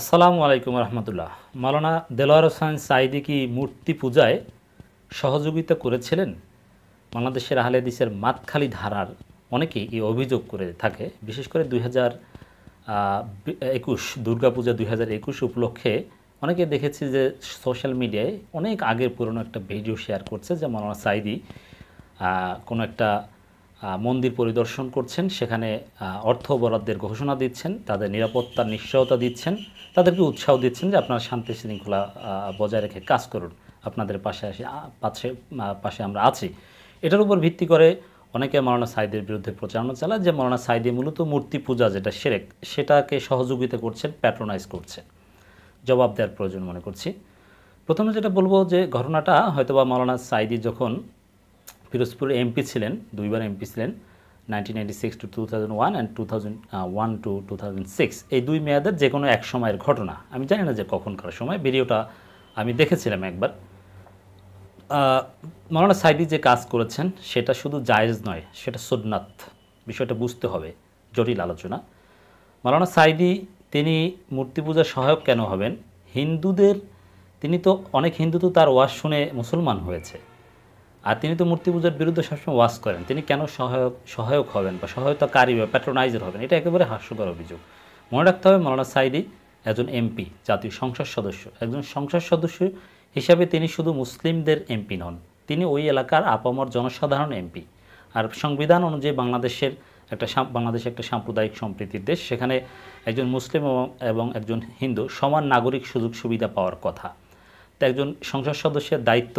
আসসালামু আলাইকুম রহমতুল্লাহ মালানা দেলোয়ার হোসেন সাইদি কি মূর্তি পূজায় সহযোগিতা করেছিলেন বাংলাদেশের আহলেদিসের মাতখালি ধারার অনেকেই এই অভিযোগ করে থাকে বিশেষ করে দুই হাজার একুশ দুর্গাপূজা দুই হাজার একুশ উপলক্ষে অনেকে দেখেছি যে সোশ্যাল মিডিয়ায় অনেক আগের পুরনো একটা ভিডিও শেয়ার করছে যে মালানা সাইদি কোনো একটা মন্দির পরিদর্শন করছেন সেখানে অর্থ বরাদ্দের ঘোষণা দিচ্ছেন তাদের নিরাপত্তার নিশ্চয়তা দিচ্ছেন তাদেরকে উৎসাহ দিচ্ছেন যে আপনারা শান্তি শৃঙ্খলা বজায় রেখে কাজ করুন আপনাদের পাশে আসে পাশে পাশে আমরা আছি এটার উপর ভিত্তি করে অনেকে মরানা সাইদের বিরুদ্ধে প্রচারণা চালায় যে মরানা সাইদি মূলত মূর্তি পূজা যেটা সেরেক সেটাকে সহযোগিতা করছেন প্যাট্রোনাইজ করছেন জবাব দেওয়ার প্রয়োজন মনে করছি প্রথমে যেটা বলবো যে ঘটনাটা হয়তোবা মৌলানা সাইদি যখন পিরোজপুরের এমপি ছিলেন দুইবার এমপি ছিলেন 1996 টু 2001 অ্যান্ড 2001 টু 2006 এই দুই মেয়াদের যে কোনো এক সময়ের ঘটনা আমি জানি না যে কখনকার সময় ভিডিওটা আমি দেখেছিলাম একবার মৌলানা সাইদি যে কাজ করেছেন সেটা শুধু জায়েজ নয় সেটা সুন্নাত বিষয়টা বুঝতে হবে জটিল আলোচনা মৌলানা সাইদি তিনি মূর্তি পূজার সহায়ক কেন হবেন হিন্দুদের তিনি তো অনেক হিন্দু তো তার ওয়াজ শুনে মুসলমান হয়েছে আর তিনি তো মূর্তি পূজার বিরুদ্ধে সবসময় ওয়াজ করেন তিনি কেন সহায়ক সহায়ক হবেন বা সহায়তাকারী বা প্যাট্রোনাইজার হবেন এটা একেবারে হাস্যকর অভিযোগ মনে রাখতে হবে মৌলানা সাইদি একজন এমপি জাতীয় সংসদ সদস্য একজন সংসদ সদস্য হিসাবে তিনি শুধু মুসলিমদের এমপি নন তিনি ওই এলাকার আপামর জনসাধারণ এমপি আর সংবিধান অনুযায়ী বাংলাদেশের একটা বাংলাদেশ একটা সাম্প্রদায়িক সম্প্রীতির দেশ সেখানে একজন মুসলিম এবং একজন হিন্দু সমান নাগরিক সুযোগ সুবিধা পাওয়ার কথা তো একজন সংসদ সদস্যের দায়িত্ব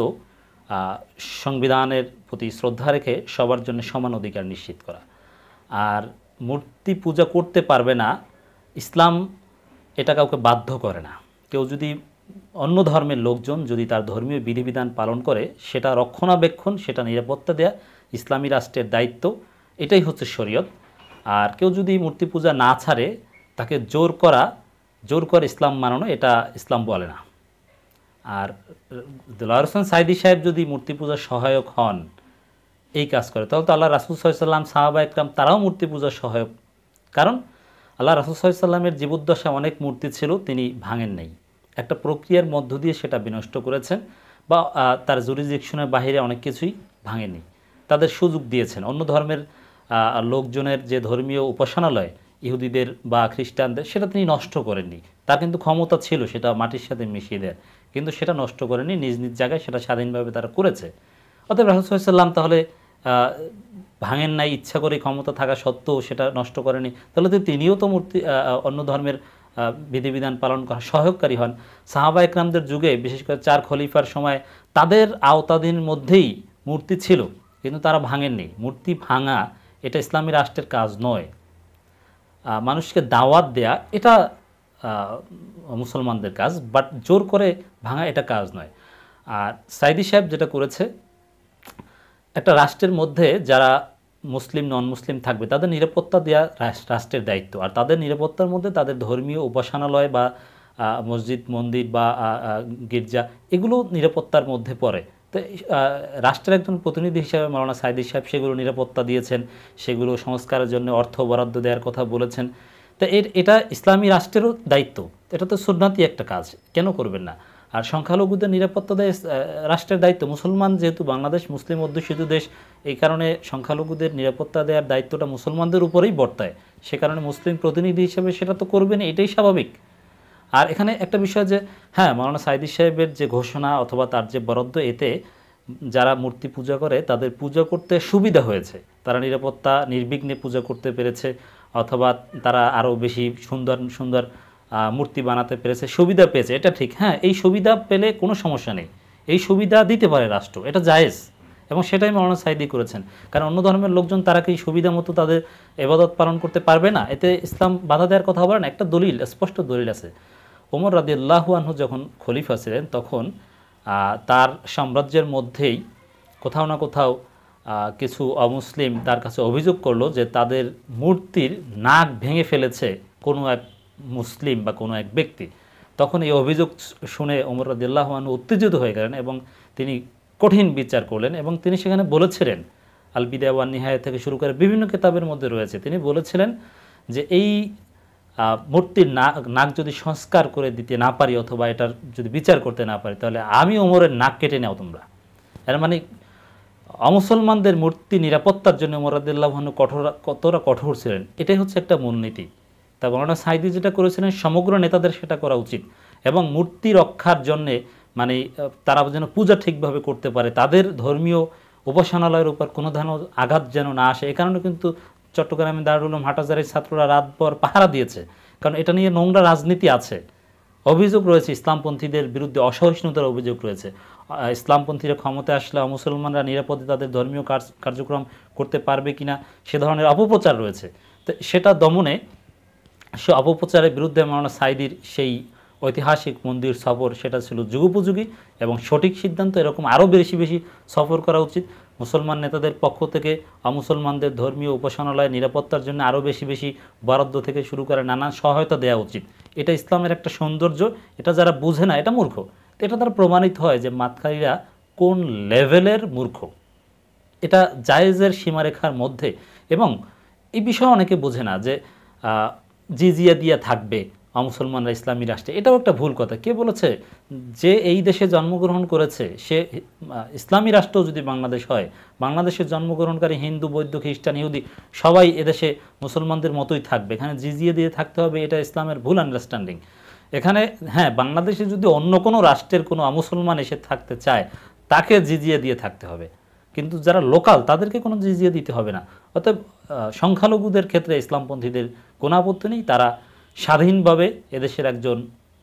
সংবিধানের প্রতি শ্রদ্ধা রেখে সবার জন্য সমান অধিকার নিশ্চিত করা আর মূর্তি পূজা করতে পারবে না ইসলাম এটা কাউকে বাধ্য করে না কেউ যদি অন্য ধর্মের লোকজন যদি তার ধর্মীয় বিধিবিধান পালন করে সেটা রক্ষণাবেক্ষণ সেটা নিরাপত্তা দেয়া ইসলামী রাষ্ট্রের দায়িত্ব এটাই হচ্ছে শরীয়ত আর কেউ যদি মূর্তি পূজা না ছাড়ে তাকে জোর করা জোর করে ইসলাম মানানো এটা ইসলাম বলে না আর দুল্লাহ হোসেন সাইদি সাহেব যদি মূর্তি পূজার সহায়ক হন এই কাজ করে তাহলে তো আল্লাহ রাসুল সাল্লাম সাহাবা ইকরাম তারাও মূর্তি পূজার সহায়ক কারণ আল্লাহ রাসুল সাল্লামের জীবদ্দশা অনেক মূর্তি ছিল তিনি ভাঙেন নাই একটা প্রক্রিয়ার মধ্য দিয়ে সেটা বিনষ্ট করেছেন বা তার জুরিজেকশনের বাহিরে অনেক কিছুই ভাঙেনি তাদের সুযোগ দিয়েছেন অন্য ধর্মের লোকজনের যে ধর্মীয় উপাসনালয় ইহুদিদের বা খ্রিস্টানদের সেটা তিনি নষ্ট করেননি তার কিন্তু ক্ষমতা ছিল সেটা মাটির সাথে মিশিয়ে দেয় কিন্তু সেটা নষ্ট করেনি নিজ নিজ জায়গায় সেটা স্বাধীনভাবে তারা করেছে অতএব রাহুসাল্লাম তাহলে ভাঙেন নাই ইচ্ছা করে ক্ষমতা থাকা সত্ত্বেও সেটা নষ্ট করেনি তাহলে তো তিনিও তো মূর্তি অন্য ধর্মের বিধিবিধান পালন করা সহায়ককারী হন সাহাবা একরামদের যুগে বিশেষ করে চার খলিফার সময় তাদের আওতাধীন মধ্যেই মূর্তি ছিল কিন্তু তারা ভাঙেননি মূর্তি ভাঙা এটা ইসলামী রাষ্ট্রের কাজ নয় মানুষকে দাওয়াত দেয়া এটা মুসলমানদের কাজ বাট জোর করে ভাঙা এটা কাজ নয় আর সাইদি সাহেব যেটা করেছে একটা রাষ্ট্রের মধ্যে যারা মুসলিম নন মুসলিম থাকবে তাদের নিরাপত্তা দেওয়া রাষ্ট্রের দায়িত্ব আর তাদের নিরাপত্তার মধ্যে তাদের ধর্মীয় উপাসনালয় বা মসজিদ মন্দির বা গির্জা এগুলো নিরাপত্তার মধ্যে পড়ে তো রাষ্ট্রের একজন প্রতিনিধি হিসাবে মারানা সাইদি সাহেব সেগুলো নিরাপত্তা দিয়েছেন সেগুলো সংস্কারের জন্য অর্থ বরাদ্দ দেওয়ার কথা বলেছেন তা এর এটা ইসলামী রাষ্ট্রেরও দায়িত্ব এটা তো সুন্নাতি একটা কাজ কেন করবেন না আর সংখ্যালঘুদের নিরাপত্তা দেয় রাষ্ট্রের দায়িত্ব মুসলমান যেহেতু বাংলাদেশ মুসলিম অধ্যুষিত দেশ এই কারণে সংখ্যালঘুদের নিরাপত্তা দেওয়ার দায়িত্বটা মুসলমানদের উপরেই বর্তায় সে কারণে মুসলিম প্রতিনিধি হিসেবে সেটা তো করবেন এটাই স্বাভাবিক আর এখানে একটা বিষয় যে হ্যাঁ মাওলানা সাইদি সাহেবের যে ঘোষণা অথবা তার যে বরাদ্দ এতে যারা মূর্তি পূজা করে তাদের পূজা করতে সুবিধা হয়েছে তারা নিরাপত্তা নির্বিঘ্নে পূজা করতে পেরেছে অথবা তারা আরও বেশি সুন্দর সুন্দর মূর্তি বানাতে পেরেছে সুবিধা পেয়েছে এটা ঠিক হ্যাঁ এই সুবিধা পেলে কোনো সমস্যা নেই এই সুবিধা দিতে পারে রাষ্ট্র এটা জায়েজ এবং সেটাই মৌলানা সাইদি করেছেন কারণ অন্য ধর্মের লোকজন তারা কি সুবিধা মতো তাদের এবাদত পালন করতে পারবে না এতে ইসলাম বাধা দেওয়ার কথা বলেন একটা দলিল স্পষ্ট দলিল আছে ওমর রাদিল্লাহু আনহু যখন খলিফা ছিলেন তখন তার সাম্রাজ্যের মধ্যেই কোথাও না কোথাও কিছু অমুসলিম তার কাছে অভিযোগ করলো যে তাদের মূর্তির নাক ভেঙে ফেলেছে কোনো এক মুসলিম বা কোনো এক ব্যক্তি তখন এই অভিযোগ শুনে ওমর রদুল্লাহমান উত্তেজিত হয়ে গেলেন এবং তিনি কঠিন বিচার করলেন এবং তিনি সেখানে বলেছিলেন আলবিদেওয়ান নিহায় থেকে শুরু করে বিভিন্ন কেতাবের মধ্যে রয়েছে তিনি বলেছিলেন যে এই মূর্তির নাক যদি সংস্কার করে দিতে না পারি অথবা এটার যদি বিচার করতে না পারি তাহলে আমি ওমরের নাক কেটে নাও তোমরা এর মানে অমুসলমানদের মূর্তি নিরাপত্তার জন্য মোরাদুল্লাহনু কঠোর কতটা কঠোর ছিলেন এটাই হচ্ছে একটা মূলনীতি তা মৌলানা সাইদি যেটা করেছিলেন সমগ্র নেতাদের সেটা করা উচিত এবং মূর্তি রক্ষার জন্যে মানে তারা যেন পূজা ঠিকভাবে করতে পারে তাদের ধর্মীয় উপাসনালয়ের উপর কোনো ধরনের আঘাত যেন না আসে এ কারণে কিন্তু চট্টগ্রামে দারুল উলুম হাটাজারের ছাত্ররা রাতভর পাহারা দিয়েছে কারণ এটা নিয়ে নোংরা রাজনীতি আছে অভিযোগ রয়েছে ইসলামপন্থীদের বিরুদ্ধে অসহিষ্ণুতার অভিযোগ রয়েছে ইসলামপন্থীরা ক্ষমতায় আসলে মুসলমানরা নিরাপদে তাদের ধর্মীয় কার্যক্রম করতে পারবে কিনা সে ধরনের অপপ্রচার রয়েছে তো সেটা দমনে সে অপপ্রচারের বিরুদ্ধে মানে সাইদির সেই ঐতিহাসিক মন্দির সফর সেটা ছিল যুগোপযোগী এবং সঠিক সিদ্ধান্ত এরকম আরও বেশি বেশি সফর করা উচিত মুসলমান নেতাদের পক্ষ থেকে অমুসলমানদের ধর্মীয় উপাসনালয় নিরাপত্তার জন্য আরও বেশি বেশি বরাদ্দ থেকে শুরু করে নানা সহায়তা দেওয়া উচিত এটা ইসলামের একটা সৌন্দর্য এটা যারা বুঝে না এটা মূর্খ এটা তারা প্রমাণিত হয় যে মাতকারীরা কোন লেভেলের মূর্খ এটা জায়েজের সীমারেখার মধ্যে এবং এই বিষয়ে অনেকে বোঝে না যে জিজিয়া দিয়ে থাকবে অমুসলমানরা ইসলামী রাষ্ট্রে এটাও একটা ভুল কথা কে বলেছে যে এই দেশে জন্মগ্রহণ করেছে সে ইসলামী রাষ্ট্র যদি বাংলাদেশ হয় বাংলাদেশের জন্মগ্রহণকারী হিন্দু বৌদ্ধ খ্রিস্টান ইহুদি সবাই এদেশে মুসলমানদের মতোই থাকবে এখানে জিজিয়ে দিয়ে থাকতে হবে এটা ইসলামের ভুল আন্ডারস্ট্যান্ডিং এখানে হ্যাঁ বাংলাদেশে যদি অন্য কোনো রাষ্ট্রের কোনো মুসলমান এসে থাকতে চায় তাকে জিজিয়ে দিয়ে থাকতে হবে কিন্তু যারা লোকাল তাদেরকে কোনো জিজিয়ে দিতে হবে না অর্থাৎ সংখ্যালঘুদের ক্ষেত্রে ইসলামপন্থীদের কোনো আপত্তি নেই তারা স্বাধীনভাবে এদেশের একজন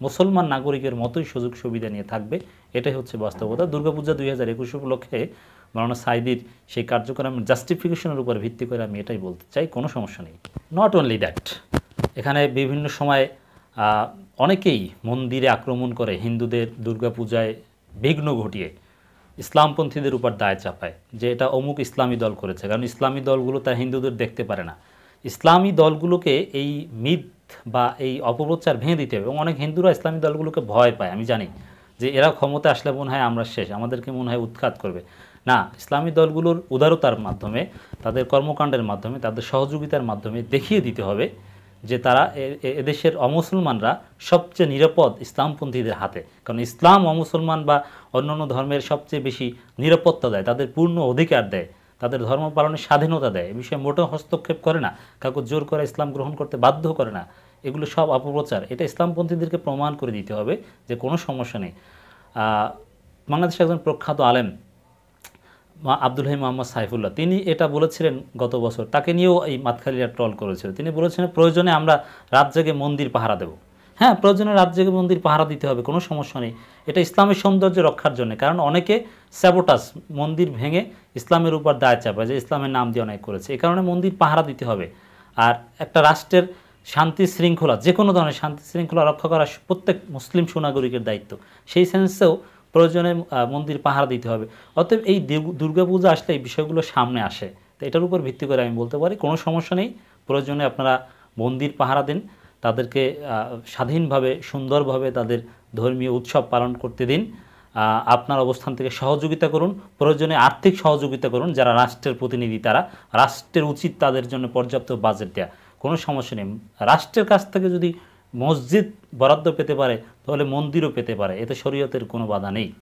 মুসলমান নাগরিকের মতোই সুযোগ সুবিধা নিয়ে থাকবে এটাই হচ্ছে বাস্তবতা দুর্গাপূজা দুই হাজার একুশ উপলক্ষে মৌলানা সাইদির সেই কার্যক্রম জাস্টিফিকেশনের উপর ভিত্তি করে আমি এটাই বলতে চাই কোনো সমস্যা নেই নট অনলি দ্যাট এখানে বিভিন্ন সময় অনেকেই মন্দিরে আক্রমণ করে হিন্দুদের দুর্গাপূজায় বিঘ্ন ঘটিয়ে ইসলামপন্থীদের উপর দায় চাপায় যে এটা অমুক ইসলামী দল করেছে কারণ ইসলামী দলগুলো তা হিন্দুদের দেখতে পারে না ইসলামী দলগুলোকে এই মিথ বা এই অপপ্রচার ভেঙে দিতে হবে এবং অনেক হিন্দুরা ইসলামী দলগুলোকে ভয় পায় আমি জানি যে এরা ক্ষমতা আসলে মনে হয় আমরা শেষ আমাদেরকে মনে হয় উৎখাত করবে না ইসলামী দলগুলোর উদারতার মাধ্যমে তাদের কর্মকাণ্ডের মাধ্যমে তাদের সহযোগিতার মাধ্যমে দেখিয়ে দিতে হবে যে তারা এদেশের অমুসলমানরা সবচেয়ে নিরাপদ ইসলামপন্থীদের হাতে কারণ ইসলাম অমুসলমান বা অন্যান্য ধর্মের সবচেয়ে বেশি নিরাপত্তা দেয় তাদের পূর্ণ অধিকার দেয় তাদের ধর্ম পালনের স্বাধীনতা দেয় এ বিষয়ে মোটেও হস্তক্ষেপ করে না কাউকে জোর করে ইসলাম গ্রহণ করতে বাধ্য করে না এগুলো সব অপপ্রচার এটা ইসলামপন্থীদেরকে প্রমাণ করে দিতে হবে যে কোনো সমস্যা নেই বাংলাদেশের একজন প্রখ্যাত আলেম মা আব্দুল হাই মোহাম্মদ সাইফুল্লাহ তিনি এটা বলেছিলেন গত বছর তাকে নিয়েও এই মাতখালিরা ট্রল করেছিল তিনি বলেছিলেন প্রয়োজনে আমরা রাত জেগে মন্দির পাহারা দেবো হ্যাঁ প্রয়োজনে রাত জেগে মন্দির পাহারা দিতে হবে কোনো সমস্যা নেই এটা ইসলামের সৌন্দর্য রক্ষার জন্য কারণ অনেকে স্যাবোটাস মন্দির ভেঙে ইসলামের উপর দায় চাপায় যে ইসলামের নাম দিয়ে অনেক করেছে এ কারণে মন্দির পাহারা দিতে হবে আর একটা রাষ্ট্রের শান্তি শৃঙ্খলা যে কোনো ধরনের শান্তি শৃঙ্খলা রক্ষা করা প্রত্যেক মুসলিম সুনাগরিকের দায়িত্ব সেই সেন্সেও প্রয়োজনে মন্দির পাহারা দিতে হবে অতএব এই দুর্গাপূজা আসলে এই বিষয়গুলো সামনে আসে তো এটার উপর ভিত্তি করে আমি বলতে পারি কোনো সমস্যা নেই প্রয়োজনে আপনারা মন্দির পাহারা দেন তাদেরকে স্বাধীনভাবে সুন্দরভাবে তাদের ধর্মীয় উৎসব পালন করতে দিন আপনার অবস্থান থেকে সহযোগিতা করুন প্রয়োজনে আর্থিক সহযোগিতা করুন যারা রাষ্ট্রের প্রতিনিধি তারা রাষ্ট্রের উচিত তাদের জন্য পর্যাপ্ত বাজেট দেওয়া কোনো সমস্যা নেই রাষ্ট্রের কাছ থেকে যদি মসজিদ বরাদ্দ পেতে পারে তাহলে মন্দিরও পেতে পারে এতে শরীয়তের কোনো বাধা নেই